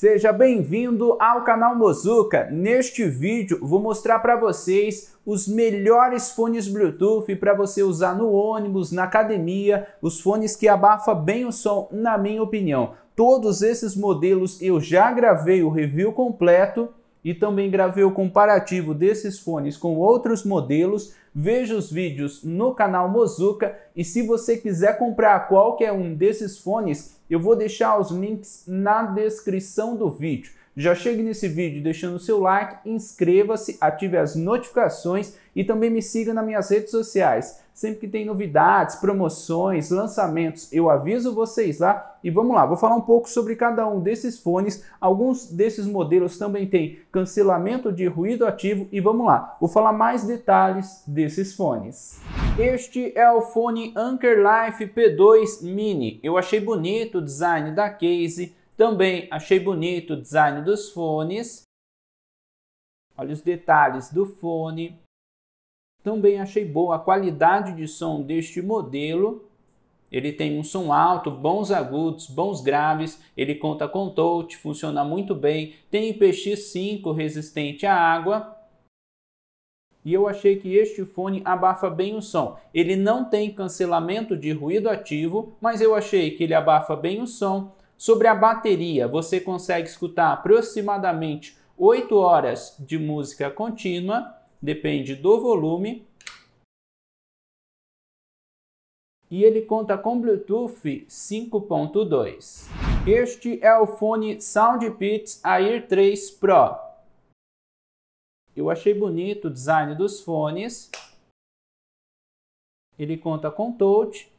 Seja bem-vindo ao canal Mozuka. Neste vídeo vou mostrar para vocês os melhores fones Bluetooth para você usar no ônibus, na academia, os fones que abafa bem o som, na minha opinião. Todos esses modelos eu já gravei o review completo e também gravei o comparativo desses fones com outros modelos. Veja os vídeos no canal Mozuka e se você quiser comprar qualquer um desses fones, eu vou deixar os links na descrição do vídeo. Já chegue nesse vídeo deixando o seu like, inscreva-se, ative as notificações e também me siga nas minhas redes sociais. Sempre que tem novidades, promoções, lançamentos, eu aviso vocês lá. E vamos lá, vou falar um pouco sobre cada um desses fones. Alguns desses modelos também têm cancelamento de ruído ativo e vamos lá, vou falar mais detalhes desses fones. Este é o fone Anker Life P2 Mini. Eu achei bonito o design da case, também achei bonito o design dos fones. Olha os detalhes do fone. Também achei boa a qualidade de som deste modelo. Ele tem um som alto, bons agudos, bons graves, ele conta com touch, funciona muito bem, tem IPX5 resistente à água e eu achei que este fone abafa bem o som. Ele não tem cancelamento de ruído ativo, mas eu achei que ele abafa bem o som. Sobre a bateria, você consegue escutar aproximadamente 8 horas de música contínua, depende do volume. E ele conta com Bluetooth 5.2. Este é o fone SoundPits Air 3 Pro. Eu achei bonito o design dos fones. Ele conta com touch,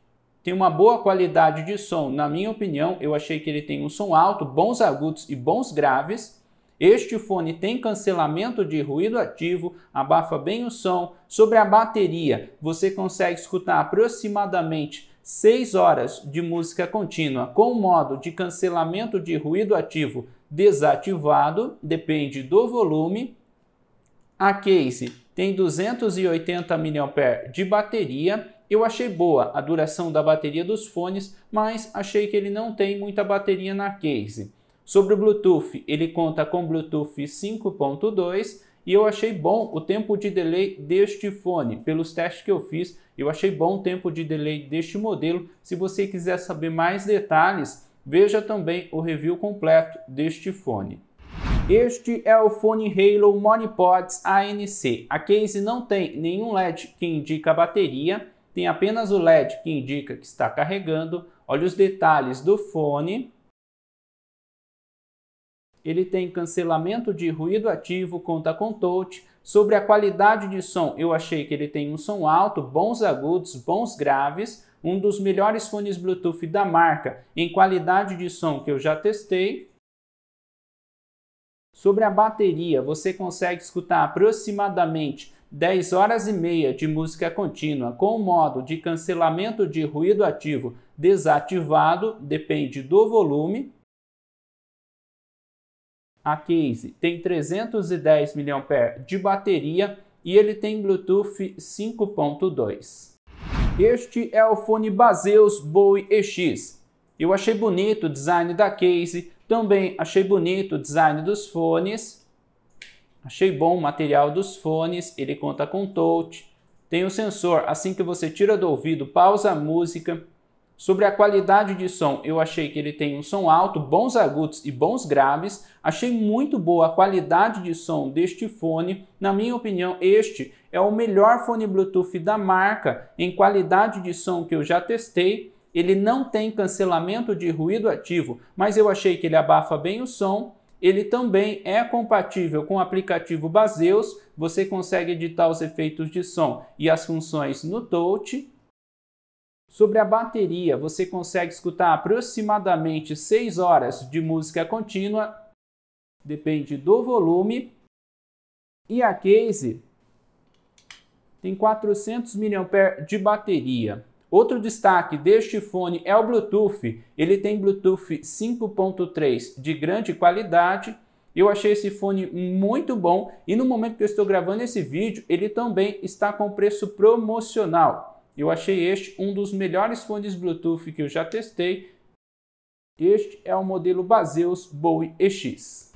tem uma boa qualidade de som, na minha opinião. Eu achei que ele tem um som alto, bons agudos e bons graves. Este fone tem cancelamento de ruído ativo, abafa bem o som. Sobre a bateria, você consegue escutar aproximadamente 6 horas de música contínua com o modo de cancelamento de ruído ativo desativado, depende do volume. A case tem 280 mAh de bateria. Eu achei boa a duração da bateria dos fones, mas achei que ele não tem muita bateria na case. Sobre o Bluetooth, ele conta com Bluetooth 5.2 e eu achei bom o tempo de delay deste fone. Pelos testes que eu fiz, eu achei bom o tempo de delay deste modelo. Se você quiser saber mais detalhes, veja também o review completo deste fone. Este é o fone Halo Monipods ANC. A case não tem nenhum LED que indica a bateria, tem apenas o LED que indica que está carregando. Olha os detalhes do fone. Ele tem cancelamento de ruído ativo, conta com touch. Sobre a qualidade de som, eu achei que ele tem um som alto, bons agudos, bons graves, um dos melhores fones Bluetooth da marca em qualidade de som que eu já testei. Sobre a bateria, você consegue escutar aproximadamente 10 horas e meia de música contínua com o modo de cancelamento de ruído ativo desativado, depende do volume. A case tem 310 mAh de bateria e ele tem Bluetooth 5.2. Este é o fone Baseus Bowie EX. Eu achei bonito o design da case, também achei bonito o design dos fones. Achei bom o material dos fones, ele conta com touch. Tem um sensor, assim que você tira do ouvido, pausa a música. Sobre a qualidade de som, eu achei que ele tem um som alto, bons agudos e bons graves. Achei muito boa a qualidade de som deste fone. Na minha opinião, este é o melhor fone Bluetooth da marca em qualidade de som que eu já testei ele não tem cancelamento de ruído ativo, mas eu achei que ele abafa bem o som. Ele também é compatível com o aplicativo Baseus, você consegue editar os efeitos de som e as funções no touch. Sobre a bateria, você consegue escutar aproximadamente 6 horas de música contínua, depende do volume. E a case tem 400 mAh de bateria. Outro destaque deste fone é o Bluetooth. Ele tem Bluetooth 5.3 de grande qualidade. Eu achei esse fone muito bom e no momento que eu estou gravando esse vídeo, ele também está com preço promocional. Eu achei este um dos melhores fones Bluetooth que eu já testei. Este é o modelo Baseus Bowie EX.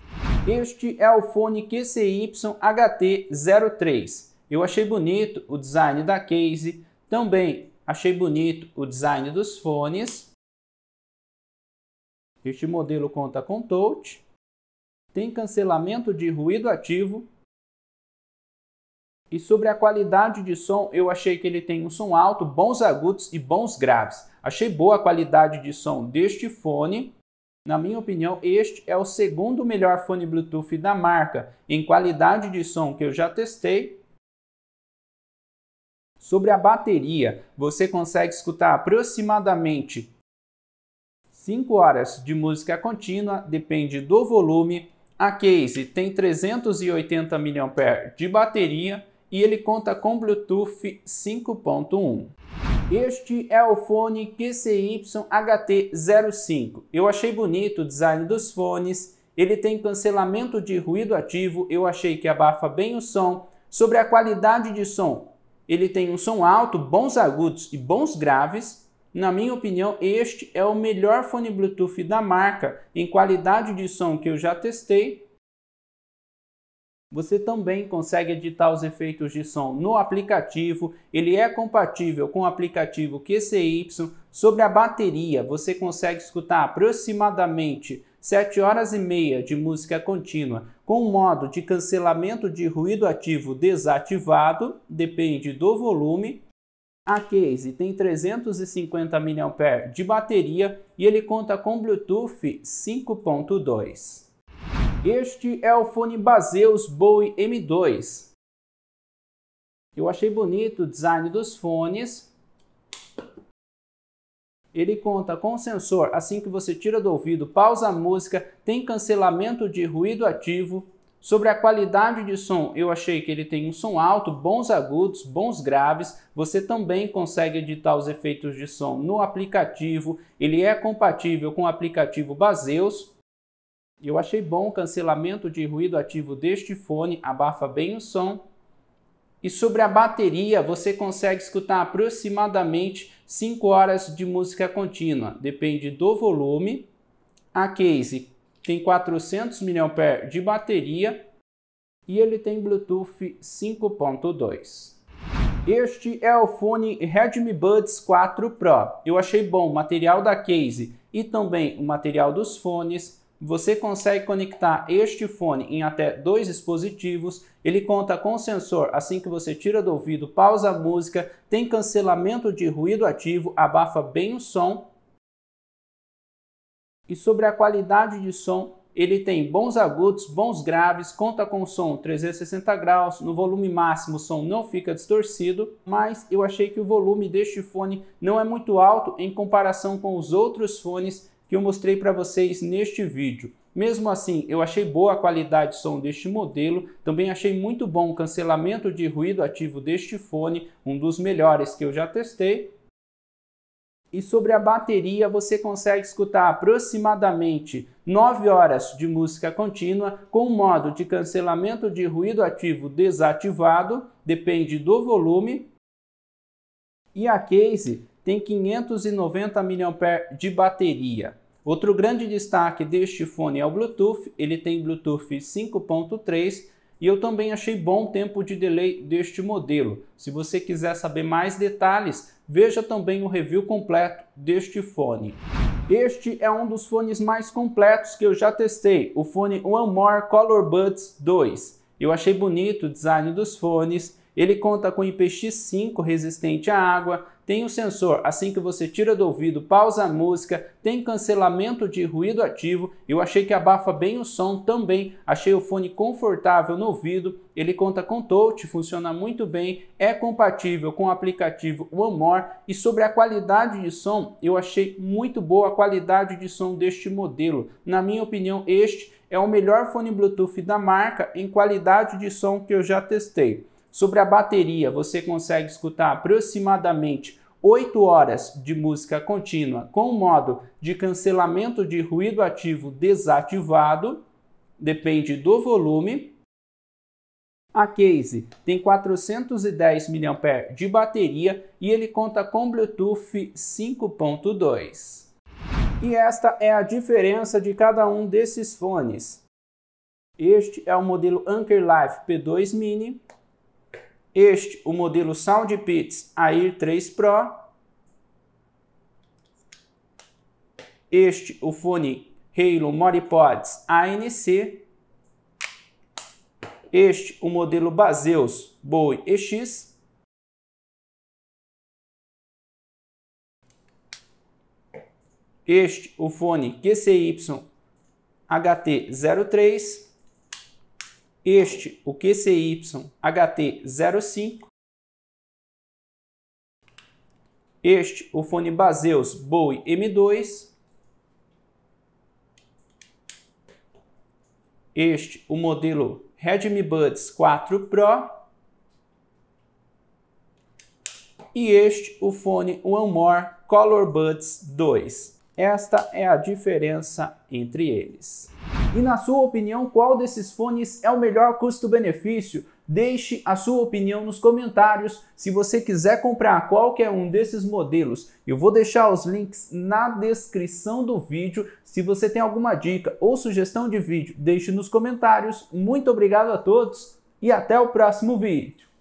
Este é o fone QCY HT03. Eu achei bonito o design da case, também Achei bonito o design dos fones. Este modelo conta com touch, tem cancelamento de ruído ativo. E sobre a qualidade de som, eu achei que ele tem um som alto, bons agudos e bons graves. Achei boa a qualidade de som deste fone. Na minha opinião, este é o segundo melhor fone Bluetooth da marca em qualidade de som que eu já testei Sobre a bateria, você consegue escutar aproximadamente 5 horas de música contínua, depende do volume. A case tem 380 mAh de bateria e ele conta com Bluetooth 5.1. Este é o fone QCY-HT05. Eu achei bonito o design dos fones, ele tem cancelamento de ruído ativo, eu achei que abafa bem o som. Sobre a qualidade de som, ele tem um som alto, bons agudos e bons graves. Na minha opinião, este é o melhor fone Bluetooth da marca em qualidade de som que eu já testei. Você também consegue editar os efeitos de som no aplicativo. Ele é compatível com o aplicativo QCY. Sobre a bateria, você consegue escutar aproximadamente 7 horas e meia de música contínua com o modo de cancelamento de ruído ativo desativado, depende do volume. A case tem 350 mAh de bateria e ele conta com Bluetooth 5.2. Este é o fone Baseus Bowie M2. Eu achei bonito o design dos fones, ele conta com sensor assim que você tira do ouvido, pausa a música, tem cancelamento de ruído ativo. Sobre a qualidade de som, eu achei que ele tem um som alto, bons agudos, bons graves. Você também consegue editar os efeitos de som no aplicativo. Ele é compatível com o aplicativo Baseus, eu achei bom o cancelamento de ruído ativo deste fone, abafa bem o som. E sobre a bateria, você consegue escutar aproximadamente 5 horas de música contínua, depende do volume. A case tem 400 mAh de bateria e ele tem Bluetooth 5.2. Este é o fone Redmi Buds 4 Pro. Eu achei bom o material da case e também o material dos fones você consegue conectar este fone em até dois dispositivos. Ele conta com sensor assim que você tira do ouvido, pausa a música, tem cancelamento de ruído ativo, abafa bem o som. E sobre a qualidade de som, ele tem bons agudos, bons graves, conta com som 360 graus, no volume máximo o som não fica distorcido, mas eu achei que o volume deste fone não é muito alto em comparação com os outros fones que eu mostrei para vocês neste vídeo. Mesmo assim, eu achei boa a qualidade de som deste modelo, também achei muito bom o cancelamento de ruído ativo deste fone, um dos melhores que eu já testei. E sobre a bateria, você consegue escutar aproximadamente 9 horas de música contínua com o modo de cancelamento de ruído ativo desativado, depende do volume. E a case tem 590 mAh de bateria. Outro grande destaque deste fone é o Bluetooth, ele tem Bluetooth 5.3 e eu também achei bom o tempo de delay deste modelo. Se você quiser saber mais detalhes, veja também o review completo deste fone. Este é um dos fones mais completos que eu já testei, o fone One More Color Buds 2. Eu achei bonito o design dos fones, ele conta com IPX5 resistente à água, tem o um sensor assim que você tira do ouvido, pausa a música, tem cancelamento de ruído ativo. Eu achei que abafa bem o som também, achei o fone confortável no ouvido. Ele conta com touch, funciona muito bem, é compatível com o aplicativo OneMore e sobre a qualidade de som, eu achei muito boa a qualidade de som deste modelo. Na minha opinião, este é o melhor fone Bluetooth da marca em qualidade de som que eu já testei. Sobre a bateria, você consegue escutar aproximadamente 8 horas de música contínua com o modo de cancelamento de ruído ativo desativado, depende do volume. A case tem 410 mAh de bateria e ele conta com Bluetooth 5.2. E esta é a diferença de cada um desses fones. Este é o modelo Anker Life P2 Mini este o modelo SoundPits AIR 3 Pro, este o fone Halo Moripods ANC, este o modelo Baseus Bowie EX, este o fone QCY HT03, este, o QCY HT05, este, o fone Baseus Bowie M2, este, o modelo Redmi Buds 4 Pro, e este, o fone One More Color Buds 2. Esta é a diferença entre eles. E na sua opinião, qual desses fones é o melhor custo-benefício? Deixe a sua opinião nos comentários. Se você quiser comprar qualquer um desses modelos, eu vou deixar os links na descrição do vídeo. Se você tem alguma dica ou sugestão de vídeo, deixe nos comentários. Muito obrigado a todos e até o próximo vídeo.